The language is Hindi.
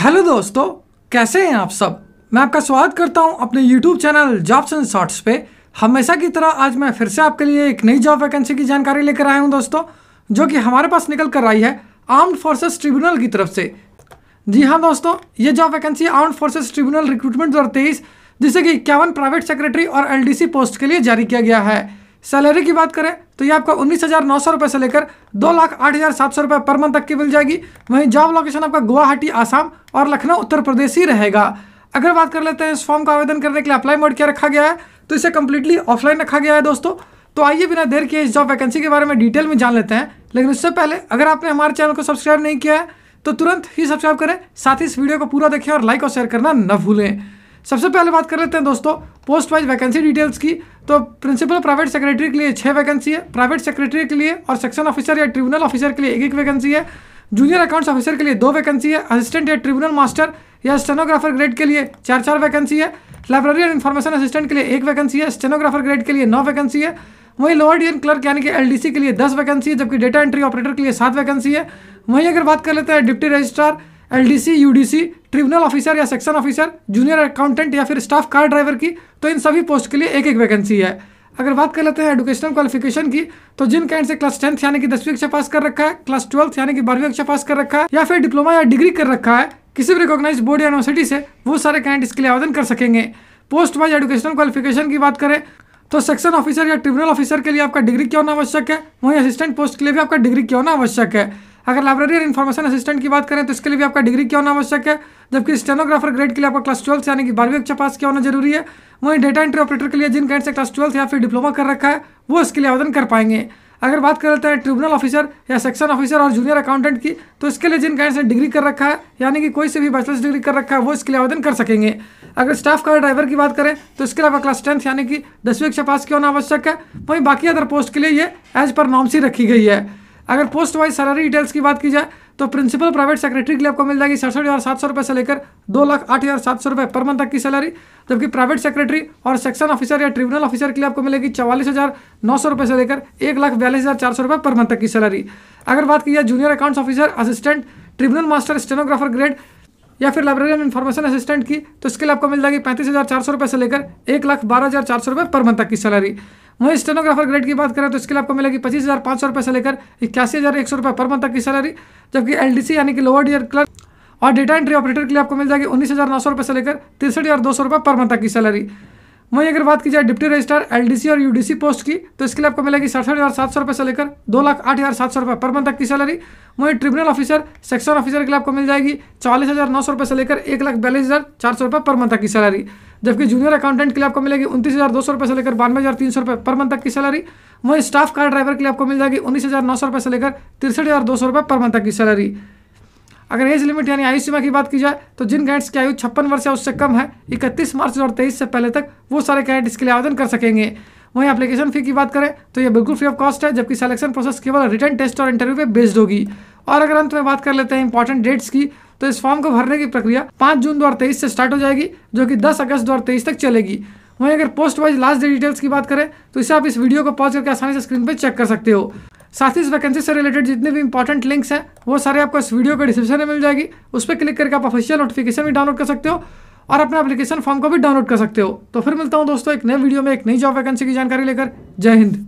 हेलो दोस्तों कैसे हैं आप सब मैं आपका स्वागत करता हूं अपने YouTube channel jobs and shorts पे हमेशा की तरह आज मैं फिर से आपके लिए एक नई जॉब वैकेंसी की जानकारी लेकर आया हूं दोस्तों जो कि हमारे पास निकल कर आई है आर्म्ड फोर्सेस ट्रिब्यूनल की तरफ से जी हाँ दोस्तों ये job vacancy armed forces tribunal recruitment दो जिसे कि इक्यावन प्राइवेट सेक्रेटरी और एल पोस्ट के लिए जारी किया गया है सैलरी की बात करें तो ये आपका उन्नीस हज़ार नौ सौ रुपए से लेकर दो लाख आठ हज़ार सात सौ रुपये पर मंथ तक की मिल जाएगी वहीं जॉब लोकेशन आपका गुवाहाटी आसाम और लखनऊ उत्तर प्रदेश ही रहेगा अगर बात कर लेते हैं इस फॉर्म का आवेदन करने के लिए अप्लाई मोड क्या रखा गया है तो इसे कंप्लीटली ऑफलाइन रखा गया है दोस्तों तो आइए बिना देर किए इस जॉब वैकेंसी के बारे में डिटेल में जान लेते हैं लेकिन उससे पहले अगर आपने हमारे चैनल को सब्सक्राइब नहीं किया है तो तुरंत ही सब्सक्राइब करें साथ ही इस वीडियो को पूरा देखें और लाइक और शेयर करना न भूलें सबसे पहले बात कर लेते हैं दोस्तों पोस्ट वाइज वैकेंसी डिटेल्स की तो प्रिंसिपल प्राइवेट सेक्रेटरी के लिए छः वैकेंसी है प्राइवेट सेक्रेटरी के लिए और सेक्शन ऑफिसर या ट्रिब्यूनल ऑफिसर के लिए एक एक वैकेंसी है जूनियर अकाउंट्स ऑफिसर के लिए दो वैकेंसी है असिस्टेंट या ट्रिब्यूनल मास्टर या स्टेनोग्राफर ग्रेड के लिए चार चार वैकेंसी है लाइब्रेरी और इन्फॉर्मेशन असिस्टेंट के लिए एक वैकेंसी है स्टेनोग्राफर ग्रेड के लिए नौ वैकेंसी है वहीं लोअर डिवीजन क्लर्क यानी कि एलडीसी के लिए दस वैकेंसी है जबकि डेटा एंट्री ऑपरेटर के लिए सात वैकेंसी है वहीं अगर बात कर लेते हैं deputy registrar LDC UDC tribunal officer या सेक्शन ऑफिसर जूनियर अकाउंटेंट या फिर स्टाफ कार ड्राइवर की तो इन सभी पोस्ट के लिए एक एक वैकेंसी है अगर बात कर लेते हैं एडुकेशनल क्वालिफिकेशन की तो जिन कैंड से क्लास टेंथ यानी कि दसवीं कक्षा पास कर रखा है क्लास ट्वेल्थ यानी कि बारहवीं कक्षा पास कर रखा है या फिर डिप्लोमा या डिग्री कर रखा है किसी भी रिकॉग्नाइज बोर्ड या यूनिवर्सिटी से वो सारे कैंड इसके लिए आवेदन कर सकेंगे पोस्ट वाइज एडुकेशनल क्वालिफिकेशन की बात करें तो सेक्शन ऑफिसर या ट्रिब्यूनल ऑफिसर के लिए आपका डिग्री क्यों होना आवश्यक है वहीं असिस्टेंट पोस्ट के लिए भी आपका डिग्री क्यों होना आवश्यक है अगर लाइब्रेरी और इन्फॉर्मेशन असिस्टेंट की बात करें तो इसके लिए भी आपका डिग्री क्या होना आवश्यक है जबकि स्टेनोग्राफर ग्रेड के लिए आपका क्लास ट्वेल्थ यानी कि बारहवीं कक्षा पास क्या होना जरूरी है वहीं डेटा एंट्री ऑपरेटर के लिए जिन कैंड से क्लास ट्वेल्थ या फिर डिप्लोमा कर रखा है वो इसके लिए आवेदन कर पाएंगे अगर बात कर लेते हैं ट्रिब्यूनल ऑफिसर या सेक्शन ऑफिसर और जूनियर अकाउंटेंट की तो इसके लिए जिन कैंड से डिग्री कर रखा है यानी कि कोई से भी बैचलर्स डिग्री कर रखा है वो इसके लिए आवेदन कर सकेंगे अगर स्टाफ का ड्राइवर की बात करें तो इसके अलावा क्लास टेंथ यानी कि दसवीं कक्षा पास क्यों होना आवश्यक है वहीं बाकी अदर पोस्ट के लिए ये एज पर नॉम्स ही रखी गई है अगर पोस्ट वाइज सैलरी डिटेल्स की बात की जाए तो प्रिंसिपल प्राइवेट सेक्रेटरी के लिए आपको मिल जाएगी सड़सठ हज़ार सात सौ रुपये से लेकर दो लाख आठ हज़ार सात सौ रुपये पर मंथ तक की सैलरी जबकि प्राइवेट सेक्रेटरी और सेक्शन ऑफिसर या ट्रिब्यूनल ऑफिसर के लिए आपको मिलेगी चवालीस हज़ार नौ सौ रुपये से लेकर एक लाख बयालीस हज़ार चार सौ रुपये पर मंथ तक की सैलरी अगर बात की जाए junior accounts officer assistant tribunal master stenographer grade या फिर लाइब्रेरियन इन्फॉर्मेशन असिस्टेंट की तो इसके लिए आपको मिल जाएगी पैंतीस हज़ार चार सौ रुपये से लेकर एक लाख बारह हज़ार चार सौ रुपये पर मंथ तक की सैलरी वहीं स्टेनोग्राफर ग्रेड की बात करें तो इसके लिए आपको मिलेगी पच्चीस हज़ार पाँच सौ रुपये से लेकर इक्यासी हज़ार एक सौ रुपये पर मंथ तक की सैलरी जबकि एल यानी कि लोअर डियर क्लर्क और डेटा एंट्री ऑपरेटर के लिए आपको मिल जाएगी उन्नीस हज़ार नौ सौ रुपये से लेकर तिरसठ हज़ार दो सौ रुपये पर मंथ तक की सैलरी वहीं अगर बात की जाए डिप्टी रजिस्टर एलडीसी और यूडीसी पोस्ट की तो इसके लिए आपको मिलेगी सड़सठ हज़ार सात सौ रुपये से लेकर दो लाख आठ हज़ार सात सौ रुपये पर मंथ तक की सैलरी वहीं ट्रिब्यूनल ऑफिसर सेक्शन ऑफिसर के लिए आपको मिल जाएगी चालीस हज़ार नौ सौ रुपये से लेकर एक लाख बयालीस हज़ार चार सौ रुपये पर मंथ तक की सैलरी जबकि जूनियर अकाउंटेंट के लिए आपको मिलेगी उन्तीस हज़ार दो सौ रुपये से लेकर बानवे हज़ार तीन सौ रुपये पर मंथ तक की सैलरी वहीं स्टाफ कार ड्राइवर के लिए आपको मिल जाएगी उन्नीस हज़ार नौ सौ रुपये से लेकर तिरसठ हज़ार दो सौ रुपये पर मंथ तक की सैलरी अगर एज लिमिट यानी आयु सीमा की बात की जाए तो जिन कैंडिडेट्स की आयु छप्पन वर्ष या उससे कम है इकतीस मार्च दो से पहले तक वो सारे कैंडिडेट्स के लिए आवेदन कर सकेंगे वहीं एप्लीकेशन फ़ी की बात करें तो ये बिल्कुल फ्री ऑफ कॉस्ट है जबकि सिलेक्शन प्रोसेस केवल रिटर्न टेस्ट और इंटरव्यू पे बेस्ड होगी और अगर अंत में बात कर लेते हैं इंपॉर्टेंट डेट्स की तो इस फॉर्म को भरने की प्रक्रिया 5 जून दो से स्टार्ट हो जाएगी जो कि 10 अगस्त दो तक चलेगी वहीं अगर post wise last date details की बात करें तो इसे आप इस वीडियो को पॉज करके आसानी से स्क्रीन पर चेक कर सकते हो साथ ही इस वैकेंसी से रिलेटेड जितने भी इंपॉर्टेंट लिंक्स हैं वो सारे आपको इस वीडियो के डिस्क्रिप्शन में मिल जाएगी उस पर क्लिक करके आप ऑफिशियल नोटिफिकेशन भी डाउनलोड कर सकते हो और अपना एप्लीकेशन फॉर्म को भी डाउनलोड कर सकते हो तो फिर मिलता हूँ दोस्तों एक नए वीडियो में एक नई जॉब वैकेंसी की जानकारी लेकर जय हिंद